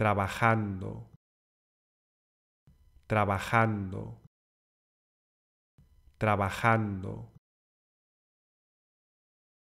trabajando, trabajando, trabajando.